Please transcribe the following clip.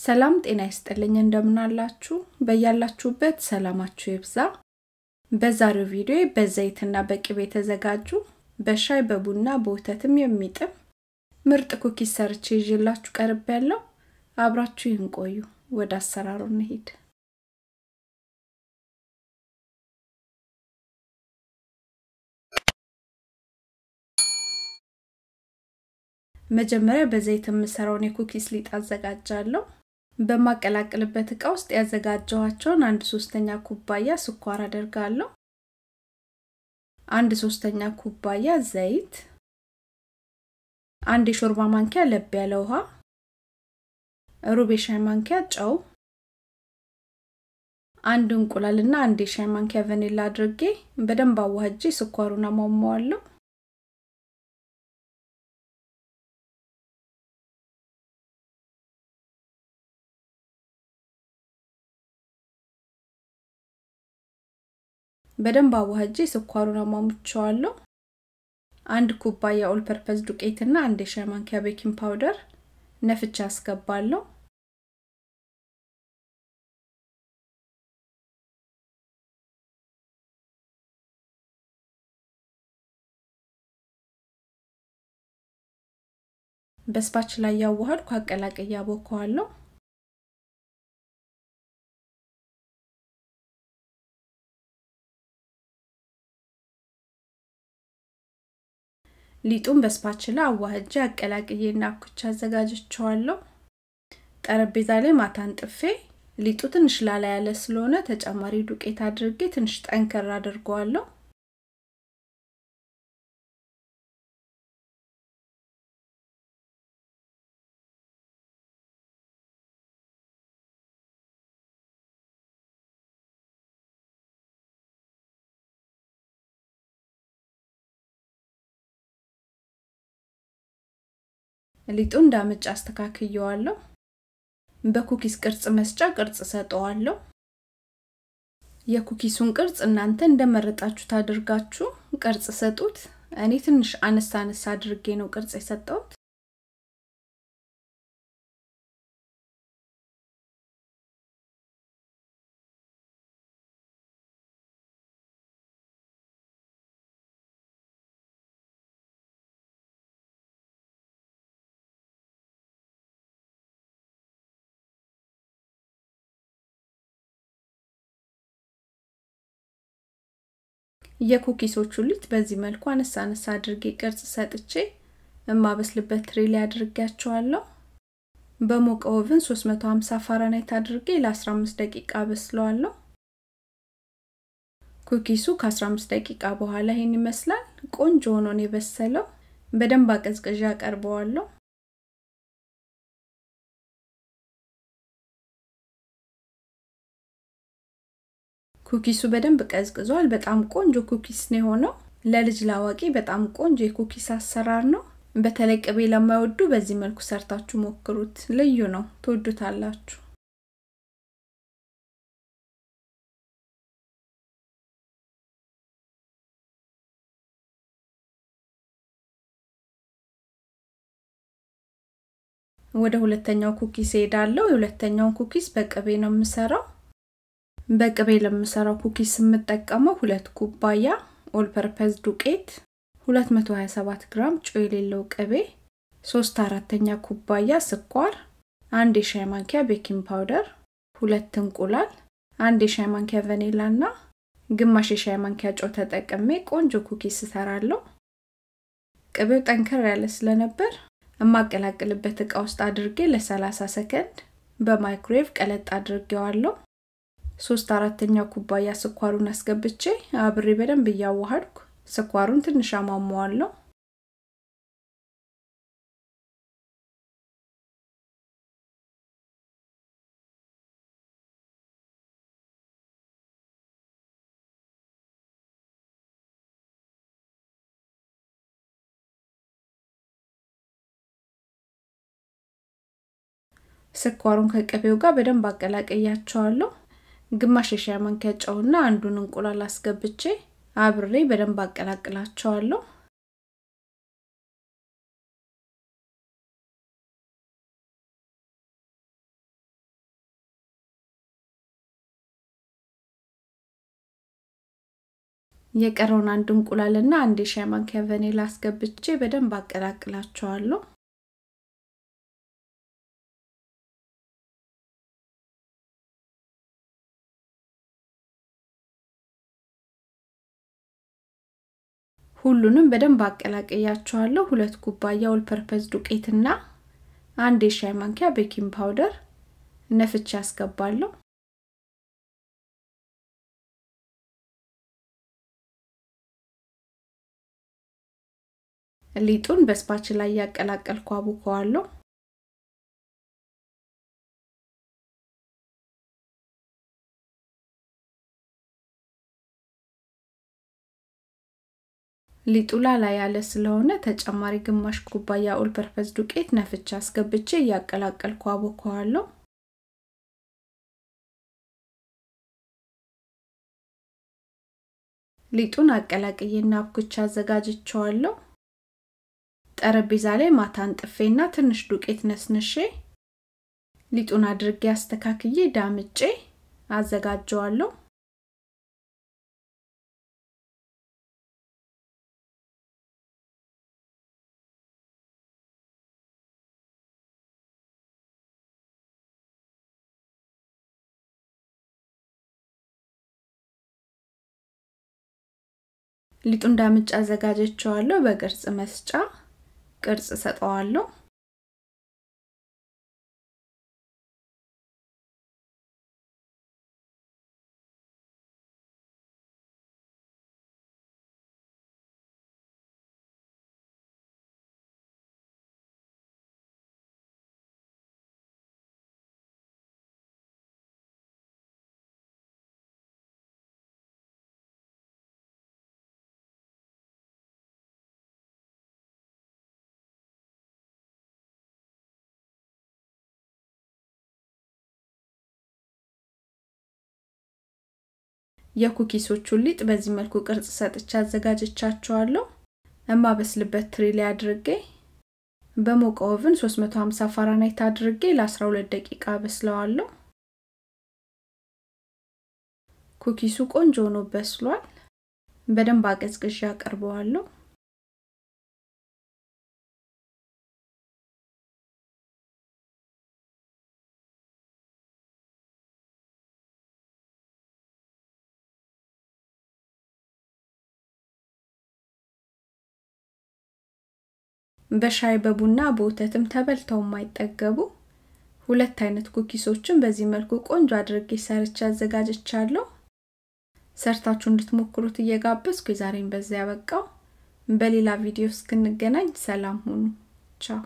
ሰላም ጤና ይስጥልኝ እንደምናላችሁ በያላችሁበት ሰላማችሁ ይብዛ በዛሬው ቪዲዮ በዘይትና በቅቤ የተዘጋጁ በሻይ በቡና በወተትም የሚጥም ምርጥ ኩኪስ ሰርቼ ይዤላችሁ ቀርብ ያለው አብራችሁ ይህን ቆዩ ወደ አሰራሩ እንሂድ መጀመሪያ በዘይት የምሰራውን የኩኪስ ሊጥ አዘጋጃለሁ በማቀላቅልበት እቃ ውስጥ ያዘጋጀኋቸውን አንድ ሶስተኛ ኩባያ ስኳር አደርጋለሁ። አንድ ሶስተኛ ኩባያ ዘይት፣ አንድ የሾርባ ማንኪያ ለብ ያለ ውሃ፣ ሩብ የሻይ ማንኪያ ጨው፣ አንድ እንቁላልና አንድ የሻይ ማንኪያ ቫኒላ አድርጌ በደንብ አዋህጄ ስኳሩን አሟሟዋለሁ። በደንብ አዋህጄ ስኳሩን አሟሙቸዋለሁ። አንድ ኩባያ ኦል ፐርፐዝ ዱቄትና አንድ የሻይ ማንኪያ ቤኪንግ ፓውደር ነፍቻ አስገባለሁ። በስፓች ላይ ያዋሃድኩ አቀላቅያ ቦከዋለሁ። ሊጡን በስፓችላ አዋህጄ አቀላቅዬና ኩቻ አዘጋጀቸዋለሁ። ጠረጴዛ ላይ ማታን ጥፌ ሊጡ ትንሽ ላላ ያለ ስለሆነ ተጨማሪ ዱቄት አድርጌ ትንሽ ጠንከር አድርገዋለሁ። ሊጡ እንዳመጭ አስተካክየዋለሁ። በኩኪስ ቅርጽ መስጫ ቅርጽ ሰጠዋለሁ። የኩኪሱን ቅርጽ እናንተ እንደመረጣችሁ ታድርጋችሁ ቅርጽ ሰጡት። እኔ ትንሽ አነስ አነስ አድርጌ ነው ቅርጽ የሰጠሁት። የኩኪሶቹን ሊጥ በዚህ መልኩ አነሳ አነሳ አድርጌ ቅርጽ ሰጥቼ እማበስልበት ትሪ ላይ አድርጌያቸዋለሁ። በሞቀ ኦቭን 350 ፋራናይት አድርጌ ለ15 ደቂቃ በስለዋለሁ። ኩኪሱ ከ15 ደቂቃ በኋላ ይህን ይመስላል። ቆንጆ ሆኖ ነው የበሰለው። በደንብ አቀዝቅዣ አቀርበዋለሁ። ኩኪሱ በደንብ ቀዝቅዟል። በጣም ቆንጆ ኩኪስ ነው የሆነው። ለልጅ ላዋቂ በጣም ቆንጆ የኩኪስ አሰራር ነው። በተለይ ቅቤ ለማይወዱ በዚህ መልኩ ሰርታችሁ ሞክሩት። ልዩ ነው፣ ትወዱታላችሁ። ወደ ሁለተኛው ኩኪስ ሄዳለሁ። የሁለተኛውን ኩኪስ በቅቤ ነው የምሰራው። በቅቤ ለምሰራው ኩኪስ የምጠቀመው ሁለት ኩባያ ኦል ፐርፐዝ ዱቄት፣ 227 ግራም ጮ የሌለው ቅቤ፣ ሶስት አራተኛ ኩባያ ስኳር፣ አንድ የሻይ ማንኪያ ቤኪንግ ፓውደር፣ ሁለት እንቁላል፣ አንድ የሻይ ማንኪያ ቫኒላ እና ግማሽ የሻይ ማንኪያ ጨው ተጠቅሜ ቆንጆ ኩኪስ እሰራለሁ። ቅቤው ጠንከር ያለ ስለነበር የማቀላቅልበት እቃ ውስጥ አድርጌ ለ30 ሰከንድ በማይክሮዌቭ ቀለጥ አድርጌዋለሁ። ሶስት አራተኛ ኩባያ ስኳሩን አስገብቼ አብሬ በደንብ እያዋሃድኩ ስኳሩን ትንሽ አሟሟዋለሁ። ስኳሩን ከቅቤው ጋር በደንብ አቀላቀያቸዋለሁ። ግማሽ የሻይ ማንኪያ ጨውና አንዱን እንቁላል አስገብቼ አብሬ በደንብ አቀላቅላቸዋለሁ። የቀረውን አንድ እንቁላልና አንድ የሻይ ማንኪያ ቨኔላ አስገብቼ በደንብ አቀላቅላቸዋለሁ። ሁሉንም በደንብ አቀላቀያቸዋለሁ። ሁለት ኩባያ ኦል ፐርፐዝ ዱቄትና አንድ የሻይ ማንኪያ ቤኪንግ ፓውደር ነፍቼ አስገባለሁ። ሊጡን በስፓች ላይ ያቀላቀልኩ አቡከዋለሁ። ሊጡ ላላ ያለ ስለሆነ ተጨማሪ ግማሽ ኩባያ ኦል ፐርፐዝ ዱቄት ነፍቻ አስገብቼ እያቀላቀልኩ አቦካዋለሁ። ሊጡን አቀላቅዬና አብኩቻ አዘጋጅቸዋለሁ። ጠረጴዛ ላይ ማታ አንጥፌና ትንሽ ዱቄት ነስንሼ ሊጡን አድርጌ አስተካክዬ ዳምጬ አዘጋጀዋለሁ። ሊጡ እንዳምጫ አዘጋጀቸዋለሁ። በቅርጽ መስጫ ቅርጽ ሰጠዋለሁ። የኩኪሶቹን ሊጥ በዚህ መልኩ ቅርጽ ሰጥቼ አዘጋጀቻቸዋለሁ። እማበስልበት ትሪ ላይ አድርጌ በሞቀ ኦቭን 350 ፋራናይት አድርጌ ለ12 ደቂቃ በስለዋለሁ። ኩኪሱ ቆንጆ ሆኖ በስሏል። በደንብ አቀዝቅዤ አቀርበዋለሁ። በሻይ በቡና በወተትም ተበልተው የማይጠገቡ ሁለት አይነት ኩኪሶችን በዚህ መልኩ ቆንጆ አድርጌ ሰርቼ አዘጋጅቻለሁ። ሰርታችሁ እንድትሞክሩት እየጋበዝኩ የዛሬን በዚያ ያበቃው። በሌላ ቪዲዮ እስክንገናኝ ሰላም ሁኑ። ቻው